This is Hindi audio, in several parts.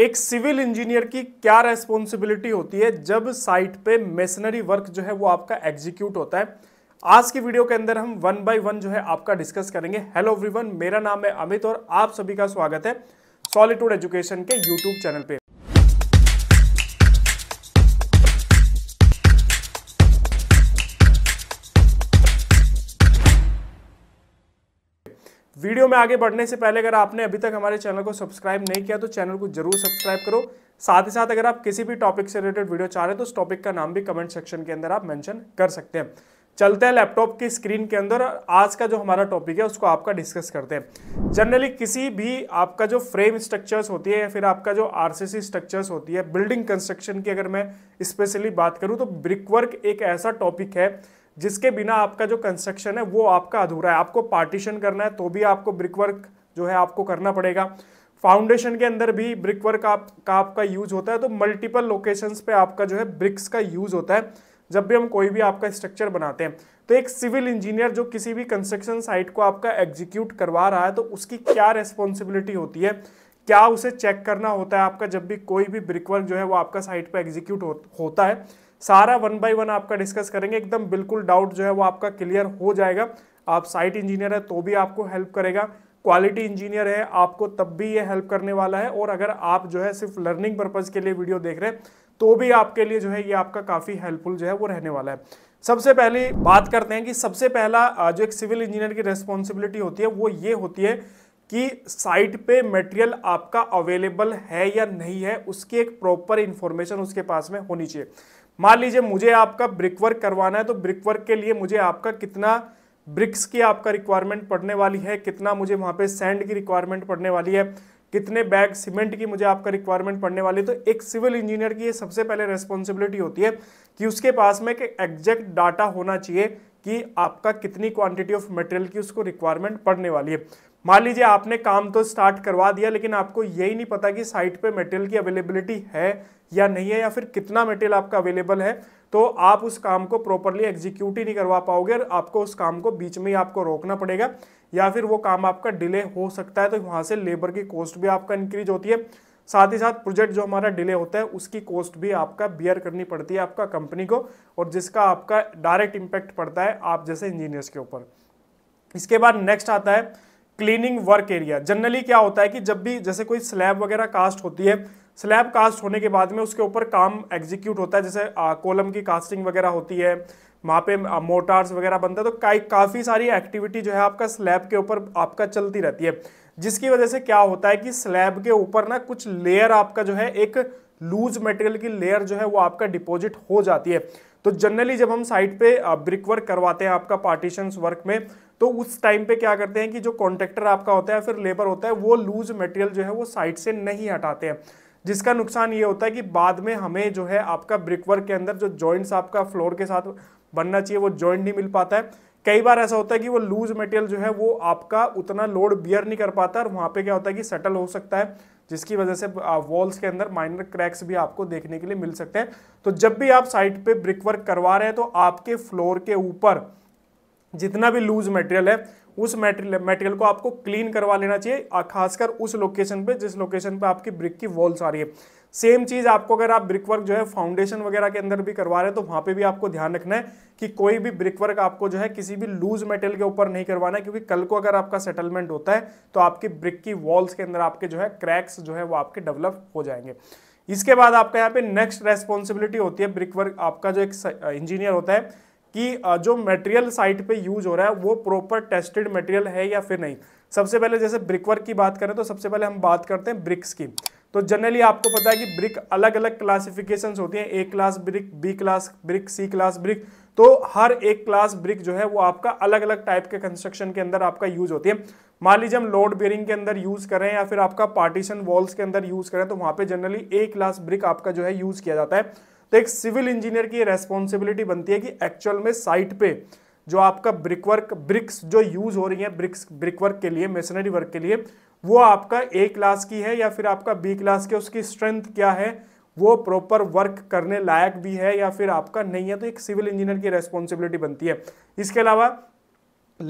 एक सिविल इंजीनियर की क्या रेस्पॉन्सिबिलिटी होती है जब साइट पे मेसनरी वर्क जो है वो आपका एग्जीक्यूट होता है आज की वीडियो के अंदर हम वन बाय वन जो है आपका डिस्कस करेंगे हेलो एवरीवन मेरा नाम है अमित और आप सभी का स्वागत है सॉलिट्यूड एजुकेशन के यूट्यूब चैनल पे वीडियो में आगे बढ़ने से पहले अगर आपने अभी तक हमारे चैनल को सब्सक्राइब नहीं किया तो चैनल को जरूर सब्सक्राइब करो साथ ही साथ अगर आप किसी भी टॉपिक से रिलेटेड वीडियो चाह रहे हैं तो उस टॉपिक का नाम भी कमेंट सेक्शन के अंदर आप मेंशन कर सकते हैं चलते हैं लैपटॉप की स्क्रीन के अंदर आज का जो हमारा टॉपिक है उसको आपका डिस्कस करते हैं जनरली किसी भी आपका जो फ्रेम स्ट्रक्चर्स होती है या फिर आपका जो आरसीसी स्ट्रक्चर्स होती है बिल्डिंग कंस्ट्रक्शन की अगर मैं स्पेशली बात करूं तो ब्रिक वर्क एक ऐसा टॉपिक है जिसके बिना आपका जो कंस्ट्रक्शन है वो आपका अधूरा है आपको पार्टीशन करना है तो भी आपको ब्रिक वर्क जो है आपको करना पड़ेगा फाउंडेशन के अंदर भी ब्रिक वर्क आप, का आपका यूज होता है तो मल्टीपल लोकेशंस पे आपका जो है ब्रिक्स का यूज होता है जब भी हम कोई भी आपका स्ट्रक्चर बनाते हैं तो एक सिविल इंजीनियर जो किसी भी कंस्ट्रक्शन साइट को आपका एग्जीक्यूट करवा रहा है तो उसकी क्या रेस्पॉन्सिबिलिटी होती है क्या उसे चेक करना होता है आपका जब भी कोई भी ब्रिक वर्क जो है वो आपका साइट पर एग्जीक्यूट होता है सारा वन बाय वन आपका डिस्कस करेंगे एकदम बिल्कुल डाउट जो है वो आपका क्लियर हो जाएगा आप साइट इंजीनियर है तो भी आपको हेल्प करेगा क्वालिटी इंजीनियर है आपको तब भी ये हेल्प करने वाला है और अगर आप जो है सिर्फ लर्निंग पर्पज़ के लिए वीडियो देख रहे हैं तो भी आपके लिए जो है ये आपका काफ़ी हेल्पफुल जो है वो रहने वाला है सबसे पहले बात करते हैं कि सबसे पहला जो एक सिविल इंजीनियर की रेस्पॉन्सिबिलिटी होती है वो ये होती है कि साइट पे मटेरियल आपका अवेलेबल है या नहीं है उसकी एक प्रॉपर इंफॉर्मेशन उसके पास में होनी चाहिए मान लीजिए मुझे आपका ब्रिक वर्क करवाना है तो ब्रिक वर्क के लिए मुझे आपका कितना ब्रिक्स की आपका रिक्वायरमेंट पड़ने वाली है कितना मुझे वहाँ पे सैंड की रिक्वायरमेंट पड़ने वाली है कितने बैग सीमेंट की मुझे आपका रिक्वायरमेंट पड़ने वाली है तो एक सिविल इंजीनियर की ये सबसे पहले रेस्पॉन्सिबिलिटी होती है कि उसके पास में एक एग्जैक्ट डाटा होना चाहिए कि आपका कितनी क्वांटिटी ऑफ मटेरियल की उसको रिक्वायरमेंट पड़ने वाली है मान लीजिए आपने काम तो स्टार्ट करवा दिया लेकिन आपको यही नहीं पता कि साइट पर मटेरियल की अवेलेबिलिटी है या नहीं है या फिर कितना मेटेरियल आपका अवेलेबल है तो आप उस काम को प्रॉपरली एग्जीक्यूट ही नहीं करवा पाओगे और आपको उस काम को बीच में ही आपको रोकना पड़ेगा या फिर वो काम आपका डिले हो सकता है तो वहाँ से लेबर की कॉस्ट भी आपका इंक्रीज होती है साथ ही साथ प्रोजेक्ट जो हमारा डिले होता है उसकी कॉस्ट भी आपका बियर करनी पड़ती है आपका कंपनी को और जिसका आपका डायरेक्ट इम्पैक्ट पड़ता है आप जैसे इंजीनियर्स के ऊपर इसके बाद नेक्स्ट आता है क्लीनिंग वर्क एरिया जनरली क्या होता है कि जब भी जैसे कोई स्लैब वगैरह कास्ट होती है स्लैब कास्ट होने के बाद में उसके ऊपर काम एग्जीक्यूट होता है जैसे कोलम की कास्टिंग वगैरह होती है वहाँ पे मोटार्स वगैरह बनता है तो काफ़ी सारी एक्टिविटी जो है आपका स्लैब के ऊपर आपका चलती रहती है जिसकी वजह से क्या होता है कि स्लैब के ऊपर ना कुछ लेयर आपका जो है एक लूज मटेरियल की लेयर जो है वो आपका डिपॉजिट हो जाती है तो जनरली जब हम साइट पे ब्रिक वर्क करवाते हैं आपका पार्टीशन वर्क में तो उस टाइम पे क्या करते हैं कि जो कॉन्ट्रेक्टर आपका होता है फिर लेबर होता है वो लूज मटेरियल जो है वो साइट से नहीं हटाते हैं जिसका नुकसान ये होता है कि बाद में हमें जो है आपका ब्रिक वर्क के अंदर जो जॉइंट्स आपका फ्लोर के साथ बनना चाहिए वो जॉइंट नहीं मिल पाता है कई बार ऐसा होता है कि वो लूज मटेरियल जो है वो आपका उतना लोड बियर नहीं कर पाता और वहाँ पे क्या होता है कि सेटल हो सकता है जिसकी वजह से वॉल्स के अंदर माइनर क्रैक्स भी आपको देखने के लिए मिल सकते हैं तो जब भी आप साइट पे ब्रिक वर्क करवा रहे हैं तो आपके फ्लोर के ऊपर जितना भी लूज मटेरियल है उस मेटेरियल मेटेरियल को आपको क्लीन करवा लेना चाहिए खासकर उस लोकेशन पे जिस लोकेशन पे आपकी ब्रिक की वॉल्स आ रही है सेम चीज़ आपको अगर आप ब्रिक वर्क जो है फाउंडेशन वगैरह के अंदर भी करवा रहे हैं तो वहां पे भी आपको ध्यान रखना है कि कोई भी ब्रिक वर्क आपको जो है किसी भी लूज मेटेरियल के ऊपर नहीं करवाना है क्योंकि कल को अगर आपका सेटलमेंट होता है तो आपकी ब्रिक की वॉल्स के अंदर आपके जो है क्रैक्स जो है वो आपके डेवलप हो जाएंगे इसके बाद आपका यहाँ पे नेक्स्ट रेस्पॉन्सिबिलिटी होती है ब्रिक वर्क आपका जो एक इंजीनियर होता है कि जो मटेरियल साइट पे यूज हो रहा है वो प्रॉपर टेस्टेड मटेरियल है या फिर नहीं सबसे पहले जैसे ब्रिकवर्क की बात करें तो सबसे पहले हम बात करते हैं ब्रिक्स की तो जनरली आपको पता है कि ब्रिक अलग अलग क्लासिफिकेशंस होती हैं A class brick B class brick C class brick तो हर एक क्लास ब्रिक जो है वो आपका अलग अलग टाइप के कंस्ट्रक्शन के अंदर आपका यूज होती है मान लीजिए हम लोड बेरिंग के अंदर यूज करें या फिर आपका पार्टीशन वॉल्स के अंदर यूज करें तो वहां पे जनरली ए क्लास ब्रिक आपका जो है यूज किया जाता है तो एक सिविल इंजीनियर की रेस्पॉन्सिबिलिटी बनती है कि एक्चुअल में साइट पे जो आपका ब्रिक वर्क ब्रिक्स जो यूज हो रही है ब्रिक्स ब्रिक वर्क के लिए मेसनरी वर्क के लिए वो आपका ए क्लास की है या फिर आपका बी क्लास की उसकी स्ट्रेंथ क्या है वो प्रॉपर वर्क करने लायक भी है या फिर आपका नहीं है तो एक सिविल इंजीनियर की रेस्पॉन्सिबिलिटी बनती है इसके अलावा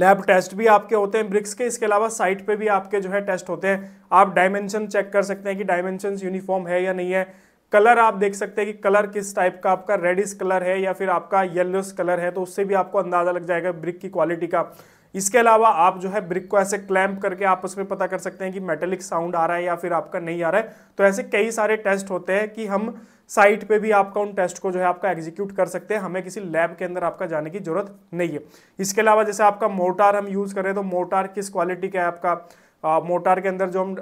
लैब टेस्ट भी आपके होते हैं ब्रिक्स के इसके अलावा साइट पे भी आपके जो है टेस्ट होते हैं आप डायमेंशन चेक कर सकते हैं कि डायमेंशन यूनिफॉर्म है या नहीं है कलर आप देख सकते हैं कि कलर किस टाइप का आपका रेडिस कलर है या फिर आपका येलोस कलर है तो उससे भी आपको अंदाज़ा लग जाएगा ब्रिक की क्वालिटी का इसके अलावा आप जो है ब्रिक को ऐसे क्लैम्प करके आप उसमें पता कर सकते हैं कि मेटेलिक साउंड आ रहा है या फिर आपका नहीं आ रहा है तो ऐसे कई सारे टेस्ट होते हैं कि हम साइट पे भी आपका उन टेस्ट को जो है आपका एग्जीक्यूट कर सकते हैं हमें किसी लैब के अंदर आपका जाने की जरूरत नहीं है इसके अलावा जैसे आपका मोटार हम यूज़ करें तो मोटार किस क्वालिटी का है आपका मोटार के अंदर जो हम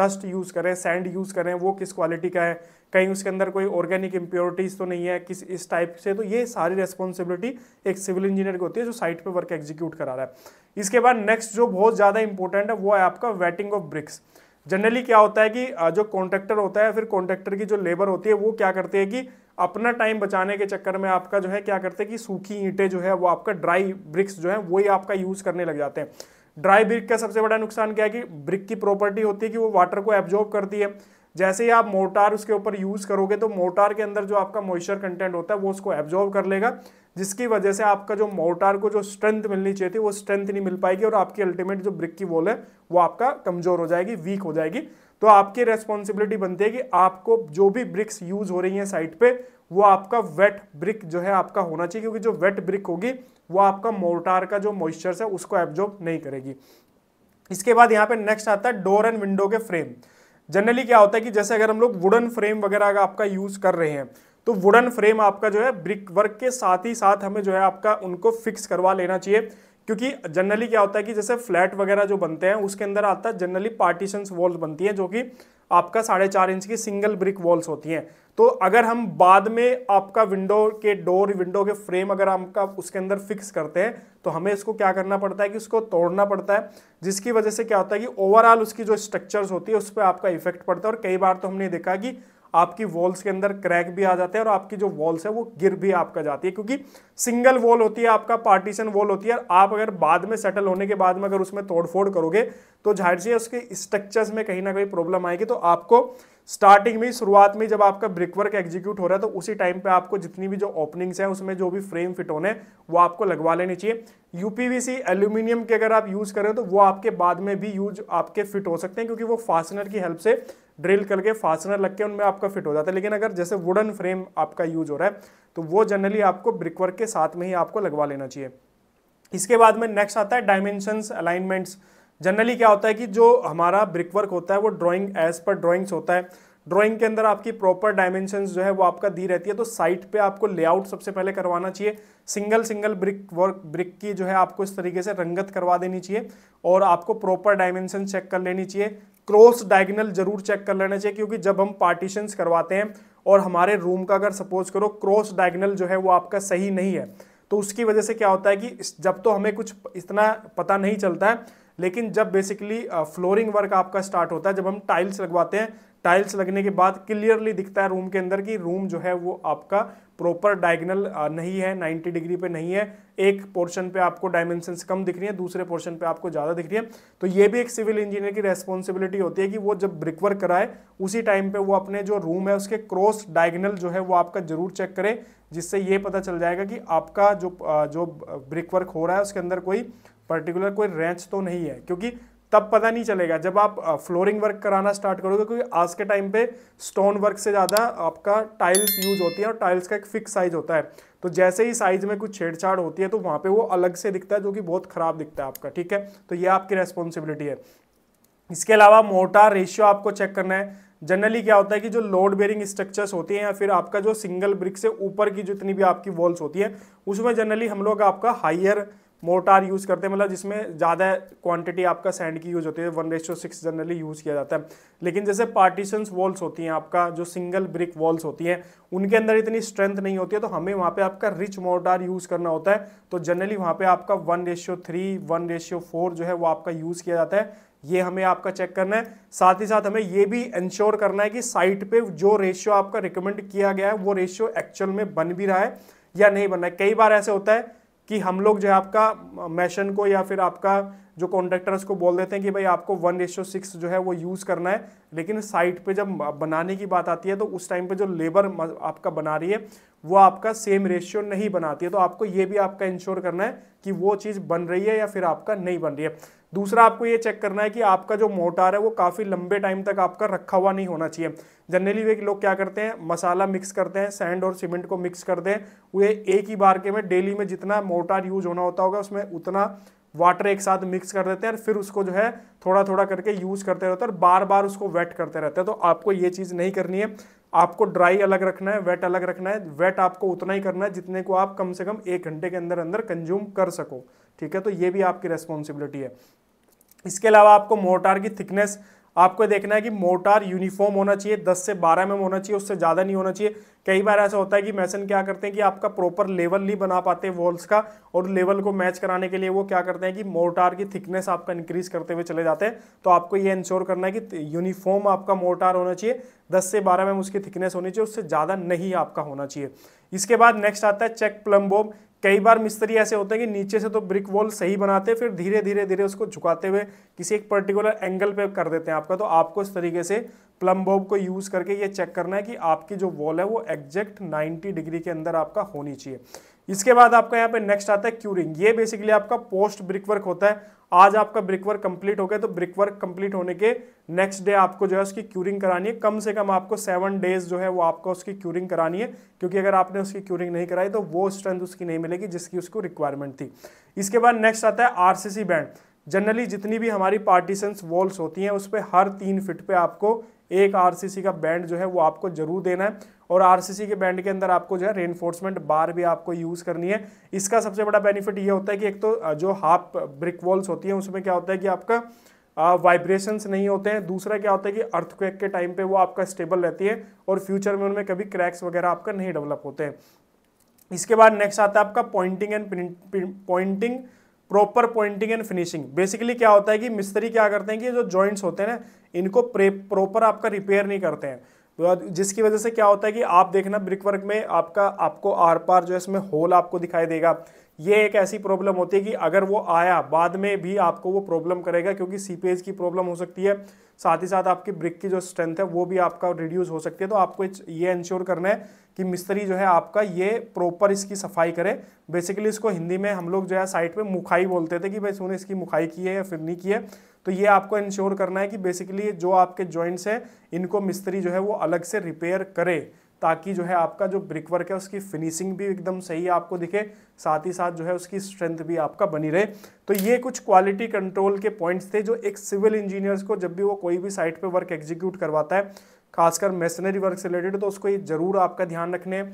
डस्ट यूज़ करें सैंड यूज़ करें वो किस क्वालिटी का है कहीं उसके अंदर कोई ऑर्गेनिक इम्प्योरिटीज़ तो नहीं है किस इस टाइप से तो ये सारी रेस्पॉन्सिबिलिटी एक सिविल इंजीनियर की होती है जो साइट पर वर्क एग्जीक्यूट करा रहा है इसके बाद नेक्स्ट जो बहुत ज़्यादा इंपॉर्टेंट है वो है आपका वेटिंग ऑफ ब्रिक्स जनरली क्या होता है कि जो कॉन्ट्रैक्टर होता है फिर कॉन्ट्रैक्टर की जो लेबर होती है वो क्या करती है कि अपना टाइम बचाने के चक्कर में आपका जो है क्या करते हैं कि सूखी ईंटें जो है वो आपका ड्राई ब्रिक्स जो है वही आपका यूज़ करने लग जाते हैं ड्राई ब्रिक का सबसे बड़ा नुकसान क्या है कि ब्रिक की प्रॉपर्टी होती है कि वो वाटर को एब्जॉर्ब करती है जैसे ही आप मोटार उसके ऊपर यूज़ करोगे तो मोटार के अंदर जो आपका मॉइस्चर कंटेंट होता है वो उसको एब्जॉर्व कर लेगा जिसकी वजह से आपका जो मोटार को जो स्ट्रेंथ मिलनी चाहिए थी वो स्ट्रेंथ नहीं मिल पाएगी और आपकी अल्टीमेट जो ब्रिक की वॉल है वो आपका कमज़ोर हो जाएगी वीक हो जाएगी तो आपकी रेस्पॉन्सिबिलिटी बनती है कि आपको जो भी ब्रिक्स यूज़ हो रही हैं साइट पे वो आपका वेट ब्रिक जो है आपका होना चाहिए क्योंकि जो वेट ब्रिक होगी वो आपका मोर्टार का जो मॉइस्चर है उसको एब्जॉर्ब नहीं करेगी इसके बाद यहाँ पे नेक्स्ट आता है डोर एंड विंडो के फ्रेम जनरली क्या होता है कि जैसे अगर हम लोग वुडन फ्रेम वगैरह का आपका यूज़ कर रहे हैं तो वुडन फ्रेम आपका जो है ब्रिक वर्क के साथ ही साथ हमें जो है आपका उनको फिक्स करवा लेना चाहिए क्योंकि जनरली क्या होता है कि जैसे फ्लैट वगैरह जो बनते हैं उसके अंदर आता है जनरली पार्टीशन वॉल्स बनती हैं जो कि आपका साढ़े चार इंच की सिंगल ब्रिक वॉल्स होती हैं तो अगर हम बाद में आपका विंडो के डोर विंडो के फ्रेम अगर आपका उसके अंदर फिक्स करते हैं तो हमें इसको क्या करना पड़ता है कि उसको तोड़ना पड़ता है जिसकी वजह से क्या होता है कि ओवरऑल उसकी जो स्ट्रक्चर्स होती है उस पर आपका इफेक्ट पड़ता है और कई बार तो हमने देखा कि आपकी वॉल्स के अंदर क्रैक भी आ जाते हैं और आपकी जो वॉल्स है वो गिर भी आपका जाती है क्योंकि सिंगल वॉल होती है आपका पार्टीशन वॉल होती है आप अगर बाद में सेटल होने के बाद में अगर उसमें तोड़फोड़ करोगे तो जाहिर सी उसके स्ट्रक्चर्स में कहीं ना कहीं प्रॉब्लम आएगी तो आपको स्टार्टिंग में शुरुआत में जब आपका ब्रिकवर्क एग्जीक्यूट हो रहा है तो उसी टाइम पे आपको जितनी भी जो ओपनिंग्स हैं उसमें जो भी फ्रेम फिट होने वो आपको लगवा लेनी चाहिए यूपीवीसी एल्यूमिनियम के अगर आप यूज़ करें तो वो आपके बाद में भी यूज आपके फिट हो सकते हैं क्योंकि वो फास्टनर की हेल्प से ड्रिल करके फास्टनर लग के उनमें आपका फिट हो जाता है लेकिन अगर जैसे वुडन फ्रेम आपका यूज हो रहा है तो वो जनरली आपको ब्रिकवर्क के साथ में ही आपको लगवा लेना चाहिए इसके बाद में नेक्स्ट आता है डायमेंशंस अलाइनमेंट्स जनरली क्या होता है कि जो हमारा ब्रिकवर्क होता है वो ड्रॉइंग एज पर ड्रॉइंग्स होता है ड्राइंग के अंदर आपकी प्रॉपर डायमेंशन जो है वो आपका दी रहती है तो साइट पे आपको लेआउट सबसे पहले करवाना चाहिए single single brick work brick की जो है आपको इस तरीके से रंगत करवा देनी चाहिए और आपको प्रॉपर डायमेंशन चेक कर लेनी चाहिए क्रॉस डायगनल जरूर चेक कर लेना चाहिए क्योंकि जब हम पार्टीशंस करवाते हैं और हमारे रूम का अगर सपोज करो क्रॉस डायगनल जो है वो आपका सही नहीं है तो उसकी वजह से क्या होता है कि जब तो हमें कुछ इतना पता नहीं चलता है लेकिन जब बेसिकली फ्लोरिंग वर्क आपका स्टार्ट होता है जब हम टाइल्स लगवाते हैं टाइल्स लगने के बाद क्लियरली दिखता है रूम के अंदर कि रूम जो है वो आपका प्रॉपर डायगनल uh, नहीं है 90 डिग्री पे नहीं है एक पोर्शन पे आपको डायमेंशंस कम दिख रही है दूसरे पोर्शन पे आपको ज़्यादा दिख रही है तो ये भी एक सिविल इंजीनियर की रेस्पॉन्सिबिलिटी होती है कि वो जब ब्रिक वर्क कराए उसी टाइम पे वो अपने जो रूम है उसके क्रॉस डायगनल जो है वो आपका जरूर चेक करे जिससे ये पता चल जाएगा कि आपका जो uh, जो ब्रिक वर्क हो रहा है उसके अंदर कोई पर्टिकुलर कोई रेंच तो नहीं है क्योंकि तब पता नहीं चलेगा जब आप फ्लोरिंग वर्क कराना स्टार्ट करोगे क्योंकि आज के टाइम पे स्टोन वर्क से ज़्यादा आपका टाइल्स यूज होती है और टाइल्स का एक फिक्स साइज होता है तो जैसे ही साइज में कुछ छेड़छाड़ होती है तो वहाँ पे वो अलग से दिखता है जो कि बहुत खराब दिखता है आपका ठीक है तो ये आपकी रेस्पॉन्सिबिलिटी है इसके अलावा मोटा रेशियो आपको चेक करना है जनरली क्या होता है कि जो लोड बेरिंग स्ट्रक्चर्स होते हैं या फिर आपका जो सिंगल ब्रिक से ऊपर की जितनी भी आपकी वॉल्स होती है उसमें जनरली हम लोग आपका हाइयर मोटार यूज़ करते हैं मतलब जिसमें ज़्यादा क्वांटिटी आपका सैंड की यूज़ होती है one ratio six generally use किया जाता है लेकिन जैसे पार्टीशंस वॉल्स होती हैं आपका जो सिंगल ब्रिक वॉल्स होती हैं उनके अंदर इतनी स्ट्रेंथ नहीं होती है तो हमें वहाँ पर आपका रिच मोटार यूज़ करना होता है तो जनरली वहाँ पर आपका one ratio three one ratio four जो है वो आपका यूज़ किया जाता है ये हमें आपका चेक करना है साथ ही साथ हमें ये भी इंश्योर करना है कि साइट पे जो रेशियो आपका रिकमेंड किया गया है वो रेशियो एक्चुअल में बन भी रहा है या नहीं बन रहा है कई बार ऐसे होता है कि हम लोग जो है आपका मैशन को या फिर आपका जो कॉन्ट्रेक्टर्स को बोल देते हैं कि भाई आपको वन रेशो सिक्स जो है वो यूज़ करना है लेकिन साइट पे जब बनाने की बात आती है तो उस टाइम पे जो लेबर आपका बना रही है वो आपका सेम रेशियो नहीं बनाती है तो आपको ये भी आपका इंश्योर करना है कि वो चीज़ बन रही है या फिर आपका नहीं बन रही है दूसरा आपको ये चेक करना है कि आपका जो मोटार है वो काफ़ी लंबे टाइम तक आपका रखा हुआ नहीं होना चाहिए जनरली वे लोग क्या करते हैं मसाला मिक्स करते हैं सैंड और सीमेंट को मिक्स करते हैं वे एक ही बार के में डेली में जितना मोटार यूज होना होता होगा उसमें उतना वाटर एक साथ मिक्स कर देते हैं और फिर उसको जो है थोड़ा थोड़ा करके यूज़ करते रहते हैं और बार बार उसको वेट करते रहते हैं तो आपको ये चीज़ नहीं करनी है आपको ड्राई अलग रखना है वेट अलग रखना है वेट आपको उतना ही करना है जितने को आप कम से कम एक घंटे के अंदर अंदर कंज्यूम कर सको ठीक है तो ये भी आपकी रेस्पॉन्सिबिलिटी है इसके अलावा आपको मोटार की थिकनेस आपको देखना है कि मोटार यूनिफॉर्म होना चाहिए 10 से 12 एम होना चाहिए उससे ज़्यादा नहीं होना चाहिए कई बार ऐसा होता है कि मैसन क्या करते हैं कि आपका प्रॉपर लेवल नहीं बना पाते वॉल्स का और लेवल को मैच कराने के लिए वो क्या करते हैं कि मोर्टार की थिकनेस आपका इंक्रीज करते हुए चले जाते हैं तो आपको ये इंश्योर करना है कि यूनिफॉर्म आपका मोर्टार होना चाहिए दस से बारह एम उसकी थिकनेस होनी चाहिए उससे ज़्यादा नहीं आपका होना चाहिए इसके बाद नेक्स्ट आता है चेक बोम कई बार मिस्त्री ऐसे होते हैं कि नीचे से तो ब्रिक वॉल सही बनाते हैं फिर धीरे धीरे धीरे उसको झुकाते हुए किसी एक पर्टिकुलर एंगल पे कर देते हैं आपका तो आपको इस तरीके से प्लम बॉब को यूज़ करके ये चेक करना है कि आपकी जो वॉल है वो एग्जैक्ट 90 डिग्री के अंदर आपका होनी चाहिए इसके बाद आपका यहाँ पे नेक्स्ट आता है क्यूरिंग ये बेसिकली आपका पोस्ट ब्रिक वर्क होता है आज आपका ब्रिक वर्क कंप्लीट हो गया तो ब्रिक वर्क कंप्लीट होने के नेक्स्ट डे आपको जो है उसकी क्यूरिंग करानी है कम से कम आपको सेवन डेज जो है वो आपका उसकी क्यूरिंग करानी है क्योंकि अगर आपने उसकी क्यूरिंग नहीं कराई तो वो स्ट्रेंथ उसकी नहीं मिलेगी जिसकी उसको रिक्वायरमेंट थी इसके बाद नेक्स्ट आता है आर बैंड जनरली जितनी भी हमारी पार्टीशंस वॉल्स होती हैं उस पर हर तीन फिट पे आपको एक आरसीसी का बैंड जो है वो आपको जरूर देना है और आरसीसी के बैंड के अंदर आपको जो है रेनफोर्समेंट बार भी आपको यूज़ करनी है इसका सबसे बड़ा बेनिफिट ये होता है कि एक तो जो हाफ ब्रिक वॉल्स होती है उसमें क्या होता है कि आपका वाइब्रेशंस नहीं होते हैं दूसरा क्या होता है कि अर्थक्वेक के टाइम पे वो आपका स्टेबल रहती है और फ्यूचर में उनमें कभी क्रैक्स वगैरह आपका नहीं डेवलप होते हैं इसके बाद नेक्स्ट आता है आपका pointing and pointing proper pointing and finishing basically क्या होता है कि मिस्त्री क्या करते हैं कि जो जॉइंट्स होते हैं ना इनको प्रॉपर आपका रिपेयर नहीं करते हैं जिसकी वजह से क्या होता है कि आप देखना ब्रिक वर्क में आपका आपको आर पार जो है इसमें होल आपको दिखाई देगा ये एक ऐसी प्रॉब्लम होती है कि अगर वो आया बाद में भी आपको वो प्रॉब्लम करेगा क्योंकि सीपेज की प्रॉब्लम हो सकती है साथ ही साथ आपकी ब्रिक की जो स्ट्रेंथ है वो भी आपका रिड्यूस हो सकती है तो आपको ये इंश्योर करना है कि मिस्त्री जो है आपका ये प्रॉपर इसकी सफाई करे बेसिकली इसको हिंदी में हम लोग जो है साइट पे मुखाई बोलते थे कि भाई उन्होंने इसकी मुखाई की है या फिर नहीं की है तो ये आपको इंश्योर करना है कि बेसिकली जो आपके जॉइंट्स हैं इनको मिस्त्री जो है वो अलग से रिपेयर करे ताकि जो है आपका जो ब्रिक वर्क है उसकी फिनिशिंग भी एकदम सही आपको दिखे साथ ही साथ जो है उसकी स्ट्रेंथ भी आपका बनी रहे तो ये कुछ क्वालिटी कंट्रोल के पॉइंट्स थे जो एक सिविल इंजीनियर्स को जब भी वो कोई भी साइट पे वर्क एग्जीक्यूट करवाता है खासकर मेसनरी वर्क से रिलेटेड तो उसको ये ज़रूर आपका ध्यान रखने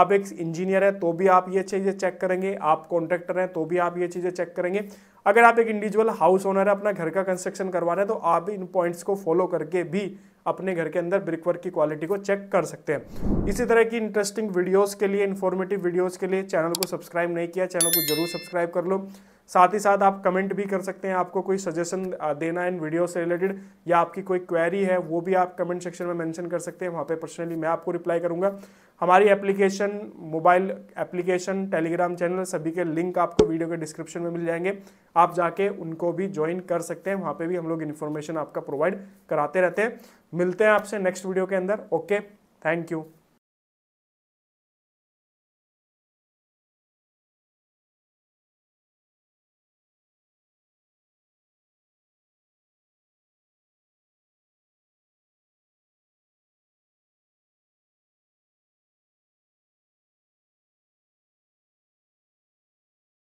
आप एक इंजीनियर हैं तो भी आप ये चीज़ें चेक करेंगे आप कॉन्ट्रैक्टर हैं तो भी आप ये चीज़ें चेक करेंगे अगर आप एक इंडिविजुअल हाउस ओनर है अपना घर का कंस्ट्रक्शन करवा रहे हैं तो आप इन पॉइंट्स को फॉलो करके भी अपने घर के अंदर ब्रिकवर्क की क्वालिटी को चेक कर सकते हैं इसी तरह की इंटरेस्टिंग वीडियोज़ के लिए इन्फॉर्मेटिव वीडियोज़ के लिए चैनल को सब्सक्राइब नहीं किया चैनल को जरूर सब्सक्राइब कर लो साथ ही साथ आप कमेंट भी कर सकते हैं आपको कोई सजेशन देना है इन वीडियो से रिलेटेड या आपकी कोई क्वेरी है वो भी आप कमेंट सेक्शन में मेंशन कर सकते हैं वहाँ पे पर्सनली मैं आपको रिप्लाई करूँगा हमारी application mobile application Telegram channel सभी के लिंक आपको वीडियो के डिस्क्रिप्शन में मिल जाएंगे आप जाके उनको भी ज्वाइन कर सकते हैं वहाँ पर भी हम लोग इन्फॉर्मेशन आपका प्रोवाइड कराते रहते हैं मिलते हैं आपसे नेक्स्ट वीडियो के अंदर ओके थैंक यू